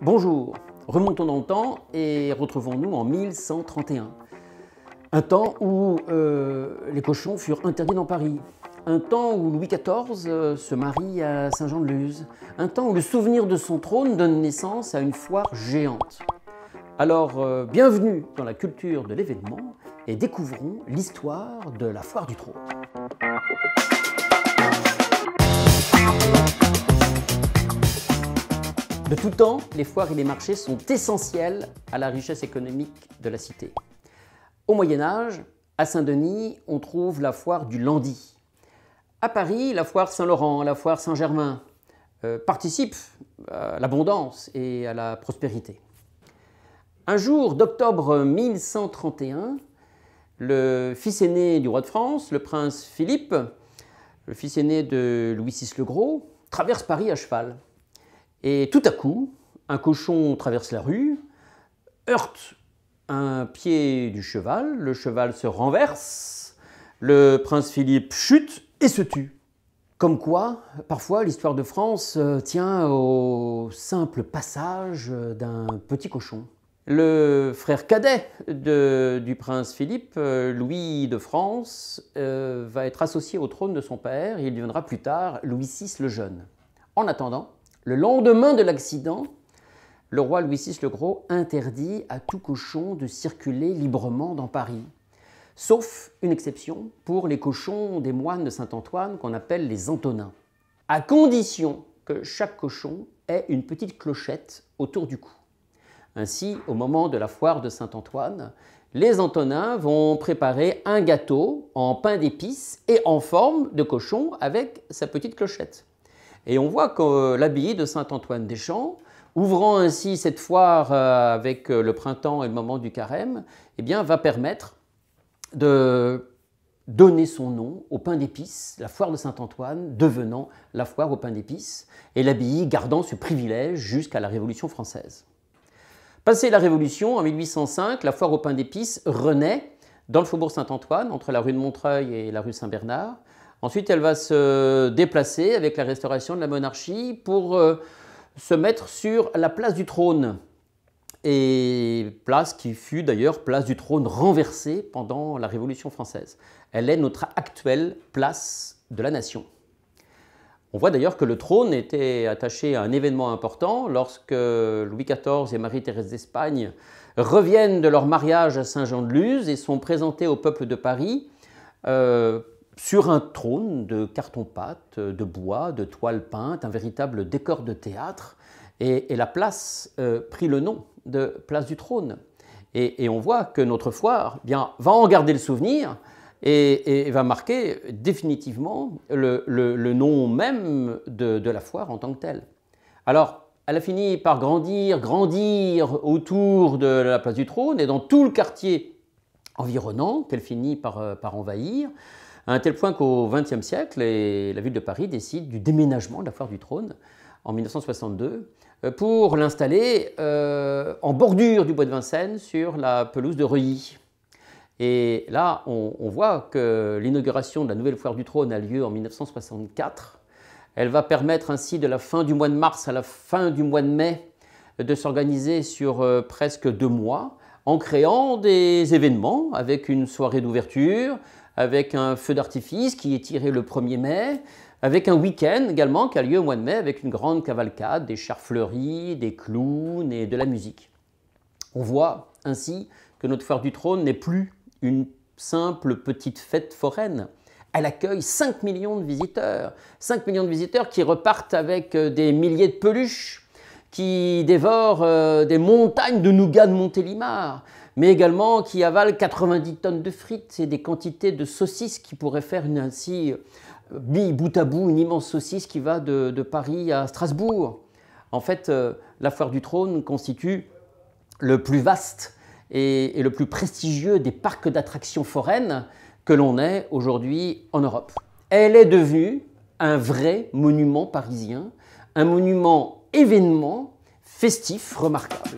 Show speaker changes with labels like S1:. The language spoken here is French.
S1: Bonjour, remontons dans le temps et retrouvons-nous en 1131. Un temps où euh, les cochons furent interdits dans Paris. Un temps où Louis XIV euh, se marie à Saint-Jean-de-Luz. Un temps où le souvenir de son trône donne naissance à une foire géante. Alors, euh, bienvenue dans la culture de l'événement et découvrons l'histoire de la foire du trône. De tout temps, les foires et les marchés sont essentiels à la richesse économique de la cité. Au Moyen Âge, à Saint-Denis, on trouve la foire du Landy. À Paris, la foire Saint-Laurent, la foire Saint-Germain euh, participent à l'abondance et à la prospérité. Un jour d'octobre 1131, le fils aîné du roi de France, le prince Philippe, le fils aîné de Louis VI le Gros, traverse Paris à cheval. Et tout à coup, un cochon traverse la rue, heurte un pied du cheval, le cheval se renverse, le prince Philippe chute et se tue. Comme quoi, parfois, l'histoire de France euh, tient au simple passage euh, d'un petit cochon. Le frère cadet du prince Philippe, euh, Louis de France, va être associé au trône de son père. Et il deviendra plus tard Louis VI le Jeune. En attendant, le lendemain de l'accident, le roi Louis VI le Gros interdit à tout cochon de circuler librement dans Paris, sauf une exception pour les cochons des moines de Saint-Antoine qu'on appelle les Antonins, à condition que chaque cochon ait une petite clochette autour du cou. Ainsi, au moment de la foire de Saint-Antoine, les Antonins vont préparer un gâteau en pain d'épices et en forme de cochon avec sa petite clochette. Et on voit que euh, l'abbaye de Saint-Antoine-des-Champs, ouvrant ainsi cette foire euh, avec euh, le printemps et le moment du carême, eh bien, va permettre de donner son nom au pain d'épices, la foire de Saint-Antoine devenant la foire au pain d'épices, et l'abbaye gardant ce privilège jusqu'à la Révolution française. Passée la Révolution, en 1805, la foire au pain d'épices renaît dans le faubourg Saint-Antoine, entre la rue de Montreuil et la rue Saint-Bernard, Ensuite, elle va se déplacer avec la restauration de la monarchie pour euh, se mettre sur la place du trône. Et place qui fut d'ailleurs place du trône renversée pendant la Révolution française. Elle est notre actuelle place de la nation. On voit d'ailleurs que le trône était attaché à un événement important lorsque Louis XIV et Marie-Thérèse d'Espagne reviennent de leur mariage à Saint-Jean-de-Luz et sont présentés au peuple de Paris. Euh, sur un trône de carton-pâte, de bois, de toile peinte, un véritable décor de théâtre. Et, la place euh, prit le nom de place du trône. Et, on voit que notre foire eh bien, va en garder le souvenir et, va marquer définitivement le, nom même de, la foire en tant que telle. Alors, elle a fini par grandir, grandir autour de la place du trône et dans tout le quartier environnant qu'elle finit par euh, envahir. À un tel point qu'au XXe siècle, la ville de Paris décide du déménagement de la foire du trône en 1962 euh, pour l'installer euh, en bordure du bois de Vincennes sur la pelouse de Reuilly. Et là, on, voit que l'inauguration de la nouvelle foire du trône a lieu en 1964. Elle va permettre ainsi de la fin du mois de mars à la fin du mois de mai de s'organiser sur euh, presque deux mois en créant des événements avec une soirée d'ouverture, avec un feu d'artifice qui est tiré le 1er mai, avec un week-end également qui a lieu au mois de mai avec une grande cavalcade, des chars fleuris, des clowns et de la musique. On voit ainsi que notre foire du trône n'est plus une simple petite fête foraine. Elle accueille 5 millions de visiteurs, 5 millions de visiteurs qui repartent avec euh, des milliers de peluches qui dévore euh, des montagnes de nougat de Montélimar, mais également qui avale 90 tonnes de frites et des quantités de saucisses qui pourraient faire une ainsi euh, bout à bout une immense saucisse qui va de, Paris à Strasbourg. En fait, euh, la foire du trône constitue le plus vaste et, et le plus prestigieux des parcs d'attractions foraines que l'on ait aujourd'hui en Europe. Elle est devenue un vrai monument parisien, un monument événement festif remarquable.